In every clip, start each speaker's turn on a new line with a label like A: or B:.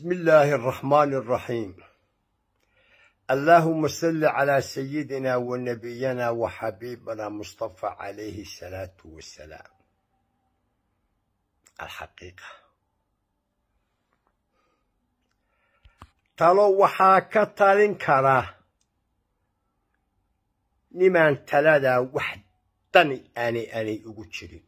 A: بسم الله الرحمن الرحيم اللهم صل على سيدنا ونبينا وحبيبنا مصطفى عليه الصلاة والسلام الحقيقة talo waxaa ka talin kara nimaan talada wax dani aanay aanay ugu jirin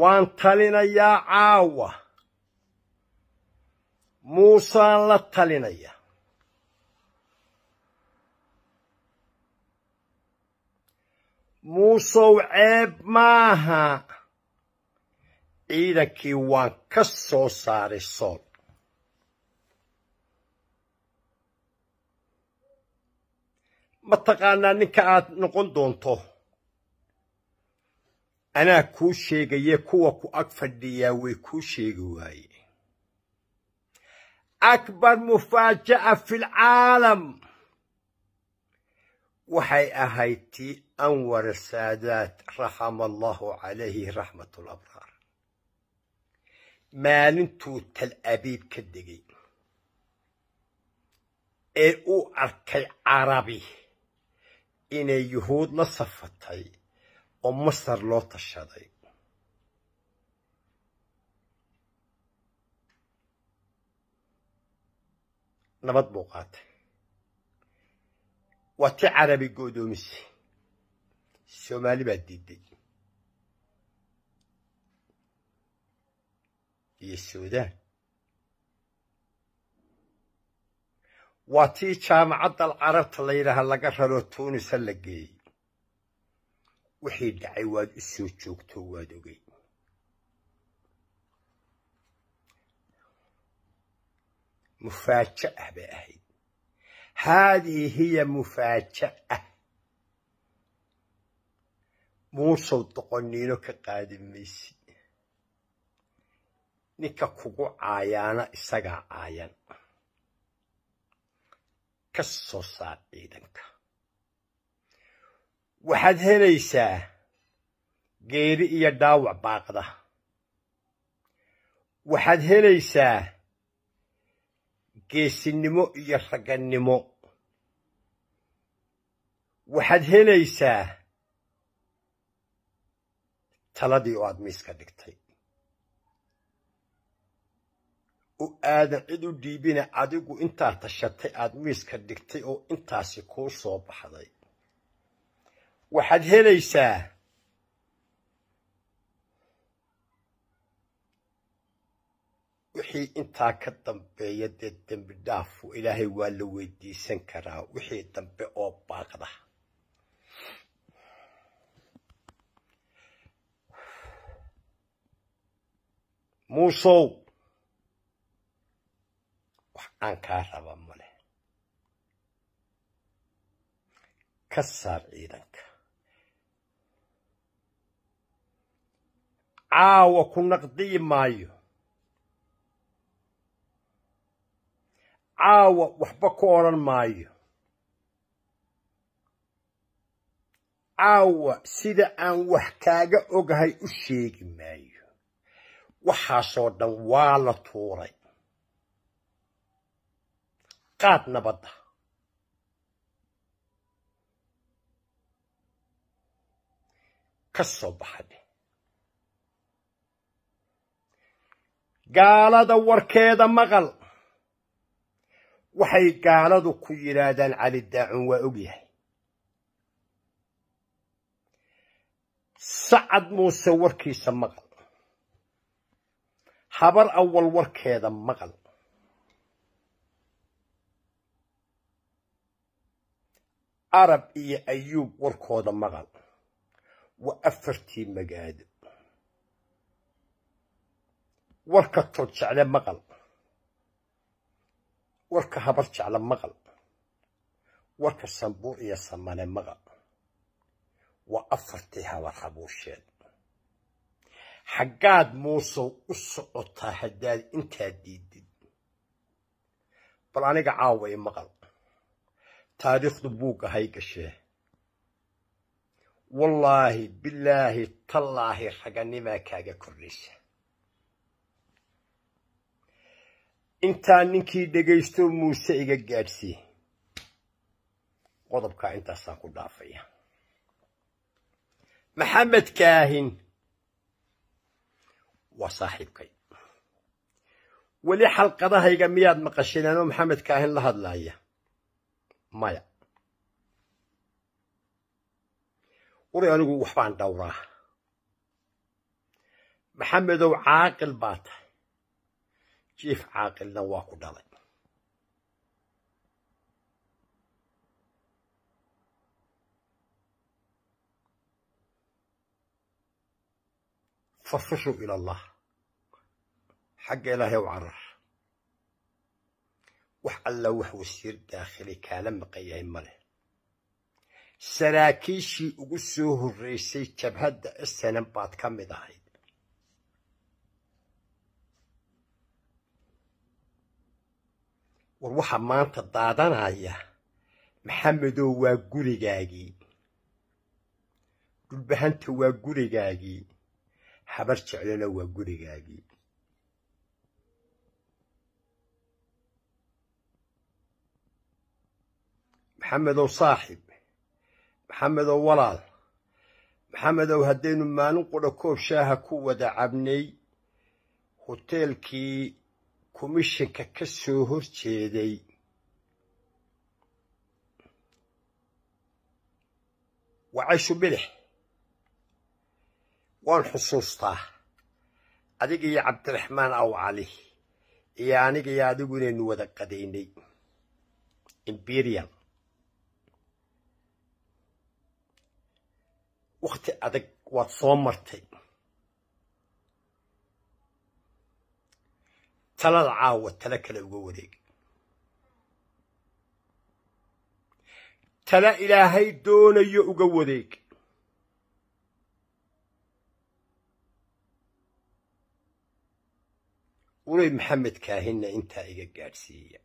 A: waan talinayaa caawa muusaan la talinaya muusow ceeb maaha ciidankii waan ka soo saaray sool mataqaanaa ninka aad noqon doonto anaa kuu sheegaye kuwa ku ag fadhiyaa way kuu sheegi waaye akbar mufaaja'a filcaalam waxay ahayd tii anwar saadaad raxama allahu calayhi raxmat labraar maalintuu tal abiib ka degay ee uu arkay carabi inay yuhuud la safatay oo masar loo tashaday nabad buu qaatay waa ti carabi go'doomise soomaali baa diiday iyo suudaan waa tii jaamacadda alcarabta la yidhaaha laga raroo tuunisa la geeyey wixii dhacay waad u soo joogto waad ogeyd ah bay ahayd haadihi hiya ah muusow doqonniino ka qaadi maysi ninka kugu caayaana isagaa caayan ka soo saar ciidanka waxaad helaysaa geeri iyo dhaawac baaqda waxaad helaysaa geesinimo iyo ragannimo waxaad helaysaa taladii oo aad miiska dhigtay u aadan cid u dhiibina adigu intaad tashatay aad miiska dhigtay oo intaasi kuu soo baxday waxaad helaysaa wixii intaa ka dambeeya dee dembi dhaafu ilaahay waa la weydiisan karaa wixii dambe oo baaqda muusow wax aan kaa raba male ka saar ciidanka caawa ku naqdiyi maayo caawa waxba ku odhan maayo caawa sida aan wax kaaga ogahay u sheegi maayo waxaasoo dhan waa la tuuray qaad nabadda ka soo baxade gaalada warkeeda maqal waxay gaaladu ku yidhaahdaan cali daacun waa og yahay sacad muuse warkiisa maqal habar awal warkeeda maqal arab iyo ayuub warkooda maqal waa afartii magaado warka tod jecle maqal warka habar jecle maqal warka sambuur iyo samane maqal waa afartii habar habuusheed xaggaad muusow u socotaa haddaad intaa diidid bal aniga caawa i maqal taariikhdu buugga hay gashee wallaahi bilaahi tallaahi raganimaa kaaga kordhaysa intaa ninkii dhegaysto muuse iga gaadhsii qodobkaa intaasaan ku dhaafaya maxamed kaahin waa saaxiibkay weli xalqadahayga miyaad maqasheen anoo maxamed kaahin la hadlaaya maya uray anigu waxbaan dhowraa maxamedow caaqil baa tahay jiif caaqilna waa ku dhalay farfashu ila allah xagga ilaahay u carar wax alla wax wasiir daakhili kaala maqan yahay ma saraakiishii ugu soo horreysay jabhadda snm baad ka mid ahayd war waxaa maanta daadanaya maxamedow waa gurigaagii dhulbahanta waa gurigaagii habar jeclana waa gurigaagii maxamedow saaxib maxamedow walaal maxamedow haddaynu maalin qudha koob shaaha ku wada cabnay hoteelkii komishinka ka soo horjeeday waa cayshu bidix waan xusuustaa adiga iyo cabdiraxmaan aw cali iyo aniga iyo adigu inaynu wada qadaynay emberial wakhti adag waad soo martay talada caawa tala kale uga wareegi tala ilaahay doonayo uga wadeeg ulay maxamed kaahinna intaa iga gaadhsiiya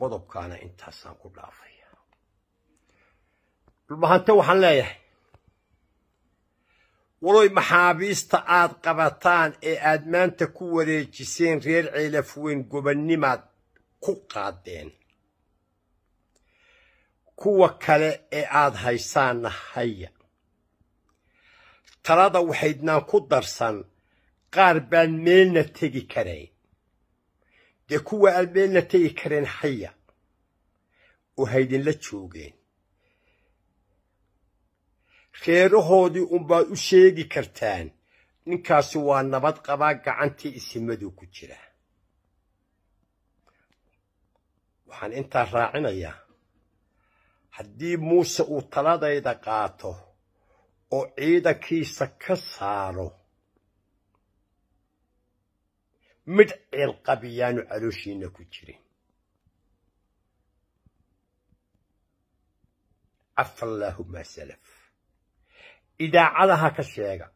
A: qodobkaana intaasaan ku dhaafaya dhulbahante waxaan leeyahay waloy maxaabiista aad qabataan ee aad maanta ku wareejiseen reer ceelafuweyn gobannimaad ku qaadeen kuwa kale ee aad haysaanna haya talada waxaydnaan ku darsan qaar baan meelna tegi karayn dee kuwa aad meelna tegi kareen haya oo haydinla joogeen reerahoodii unbaa u sheegi kartaan ninkaasi waa nabad qabaa gacantii isimaduu ku jira waxaan intaa raacinayaa haddii muuse uu taladayda qaato oo ciidankiisa ka saaro midh ciilqabiyaanu calooshiina ku jirin cafa allaahuma salaf idaacadaha ka sheega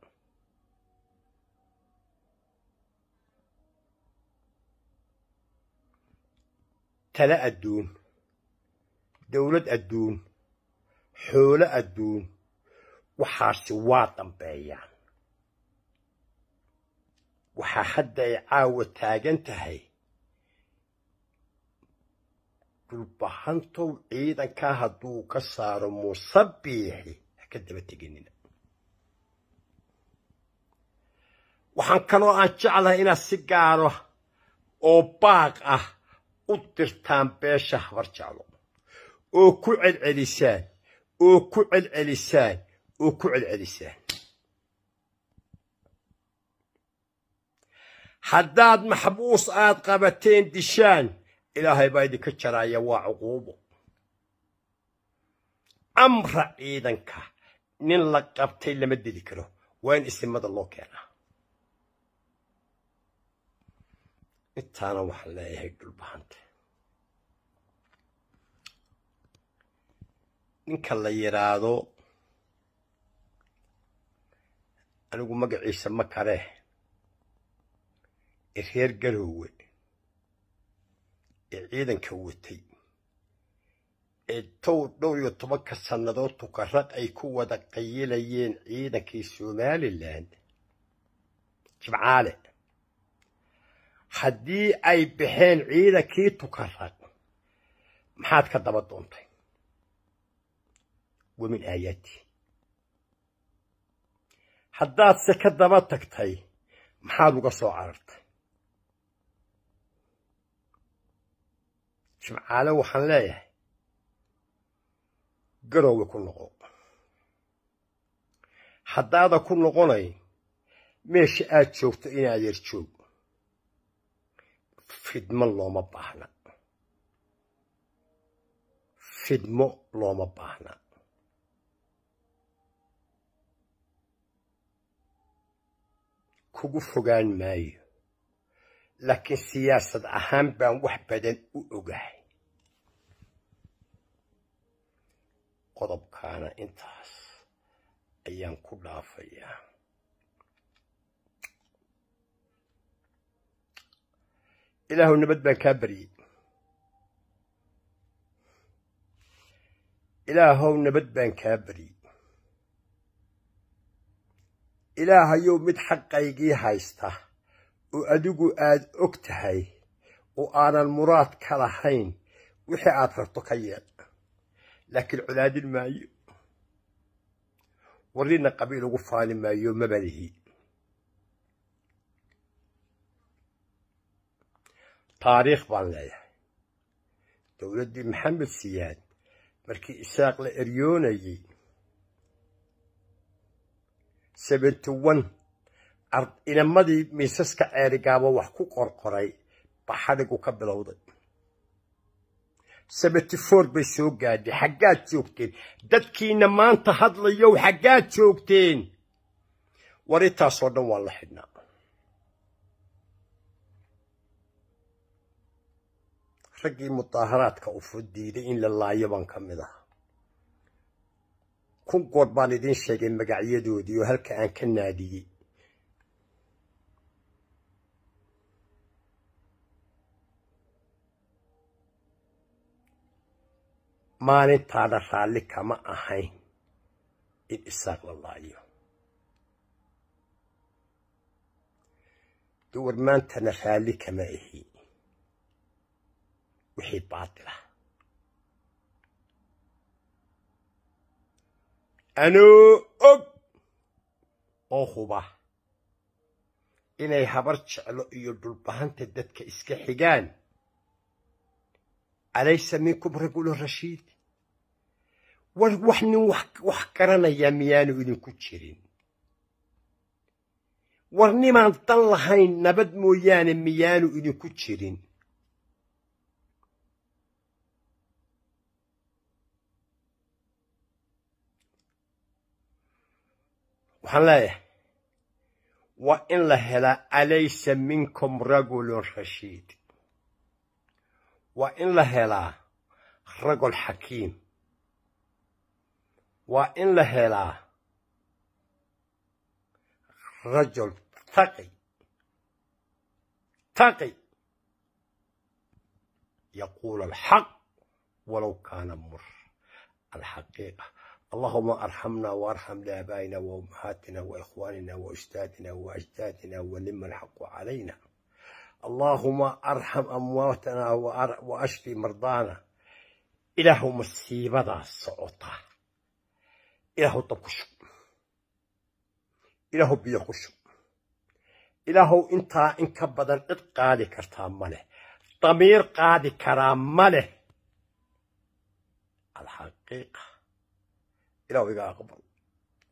A: tale adduun dowlad adduun xoolo adduun waxaasi waa dambeeyaan waxaa hadda ay caawa taagan tahay dhulbahantow ciidankaa hadduu ka saaro musabiixi ha ka daba teginina waxaan kaloo aan jeclahay inaad si gaaro ah oo baaq ah u dirtaan beesha habar jeclo oo ku celcelisaan oo ku celcelisaan oo ku celcelisaan haddaad maxbuus aad qabateen dishaan ilaahay baa idinka jaraaya waa cuquubo amra ciidanka nin la qabtay lama deli karo waa in isimada loo keenaa intaana waxaan leeyahay dhulbahante ninka la yidhaahdo anigu magaciisa ma karee ee reer galoowe ee ciidanka watay ee tow dhowr iyo tobanka sannadood tukarad ay ku wada qayilayeen ciidankii somalilan jibcaale haddii ay baxeen ciidankii tukarad maxaad ka daba doontay wamin aayaadii haddaadse ka daba tagtay maxaad uga soo carartay shimcaale waxaan leeyahay garowga ku noqo haddaada ku noqonay meesha aad joogto inaad yar joog fidmo looma baahna fidmo looma baahna kugu fogaan maayo laakiin siyaasad ahaan baan wax badan u ogahay qodobkaana intaas ayaan ku dhaafayaa ilaahu nabad baan kaa baryey ilaahow nabad baan kaa baryey ilaahayow mid xaqaygii haysta oo adigu aad og tahay oo aanan muraad ka lahayn wixii aad rabto ka yeed laakiin colaadin maayo warrina qabiil ugu faani maayo mabalihi taariikh baan leeyahay dowladdii maxamed siyaad markii isaaq la eryoonayey seventy one inamadii miisaska ceerigaaba wax ku qorqoray baa xadhigu ka bilowday seventy four bay soo gaadhay xaggaad joogteen dadkiina maanta hadlayow xaggaad joogteen war intaasoo dhan waa la xidhnaa raggii mudaaharaadka ufud diiday in la laayo baan ka mid ah kun goor baan idiin sheegay magacyadoodii oo halka aan ka naadiyey maalintaada raalli kama ahayn in isaaq la laayo duwar maantana raalli kama ahi wixii baatilah anoo og oo huba inay habar jeclo iyo dhulbahanta dadka iska xigaan alaysa minkum rajulu rashiid war wax nin wax garanaya miyaanu idinku jirin war nimaan dan lahayn nabad mooyaane miyaanu idinku jirin waxaan leeyahay waa in la helaa alaysa minkum rajulun rashiid waa in la helaa ragul xakiim waa in la helaa rajul taqi taqi yaquulu alxaq walow kaana mur alxaqiiqa اللهم ارحمنا وارحم لابائنا وامهاتنا واخواننا واجدادنا واجدادنا ولم الحق علينا اللهم ارحم امواتنا واشفي مرضانا اله مصيبه الصعوطة اله طبخش اله بيخش اله انت ان كبدن اتقالي كرتا ماله ضمير قادي كرام ماله الحقيقه إلى وقاء قبل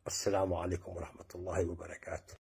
A: السلام عليكم ورحمة الله وبركاته